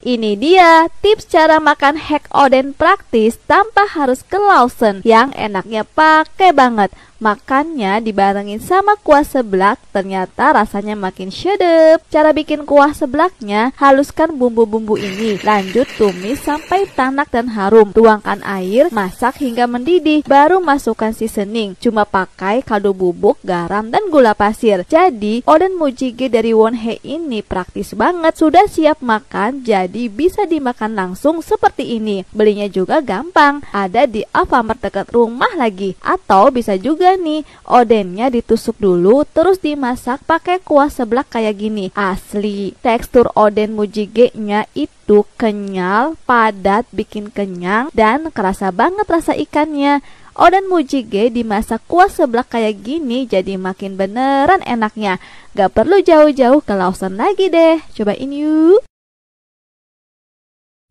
Ini dia tips cara makan hack oden praktis tanpa harus ke Lawson yang enaknya pakai banget. Makannya dibarengin sama kuah seblak, ternyata rasanya makin sedep. Cara bikin kuah seblaknya, haluskan bumbu-bumbu ini. Lanjut tumis sampai tanak dan harum. Tuangkan air, masak hingga mendidih. Baru masukkan seasoning. Cuma pakai kaldu bubuk, garam, dan gula pasir. Jadi, oden mujige dari Wonhe ini praktis banget. Sudah siap makan, jadi bisa dimakan langsung seperti ini. Belinya juga gampang. Ada di Alfamart dekat rumah lagi. Atau bisa juga nih. Odennya ditusuk dulu terus dimasak pakai kuah seblak kayak gini. Asli, tekstur oden mujige-nya itu kenyal, padat, bikin kenyang dan kerasa banget rasa ikannya. Oden mujige dimasak kuah seblak kayak gini jadi makin beneran enaknya. Gak perlu jauh-jauh ke Lawson lagi deh. Cobain yuk.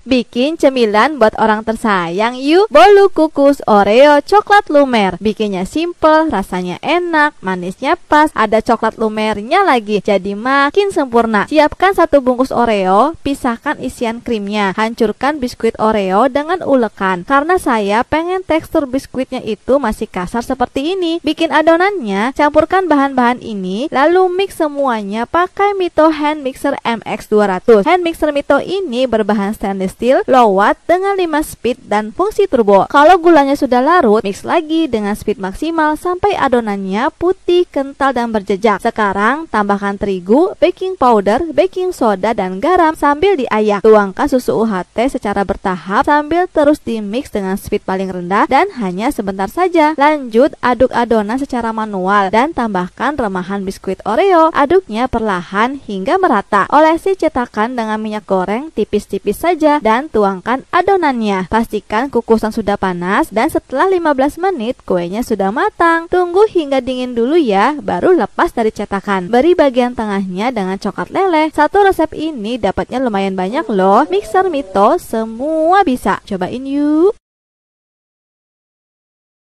Bikin cemilan buat orang tersayang yuk Bolu kukus oreo coklat lumer Bikinnya simple, rasanya enak, manisnya pas Ada coklat lumernya lagi, jadi makin sempurna Siapkan satu bungkus oreo, pisahkan isian krimnya Hancurkan biskuit oreo dengan ulekan Karena saya pengen tekstur biskuitnya itu masih kasar seperti ini Bikin adonannya, campurkan bahan-bahan ini Lalu mix semuanya pakai Mito Hand Mixer MX200 Hand Mixer Mito ini berbahan stainless steel, low watt dengan 5 speed dan fungsi turbo. Kalau gulanya sudah larut, mix lagi dengan speed maksimal sampai adonannya putih, kental dan berjejak. Sekarang tambahkan terigu, baking powder, baking soda dan garam sambil diayak. Tuangkan susu UHT secara bertahap sambil terus di mix dengan speed paling rendah dan hanya sebentar saja. Lanjut aduk adonan secara manual dan tambahkan remahan biskuit Oreo. Aduknya perlahan hingga merata. Olesi cetakan dengan minyak goreng tipis-tipis saja dan tuangkan adonannya. Pastikan kukusan sudah panas dan setelah 15 menit kuenya sudah matang. Tunggu hingga dingin dulu ya, baru lepas dari cetakan. Beri bagian tengahnya dengan coklat lele. Satu resep ini dapatnya lumayan banyak loh. Mixer Mito semua bisa. Cobain yuk.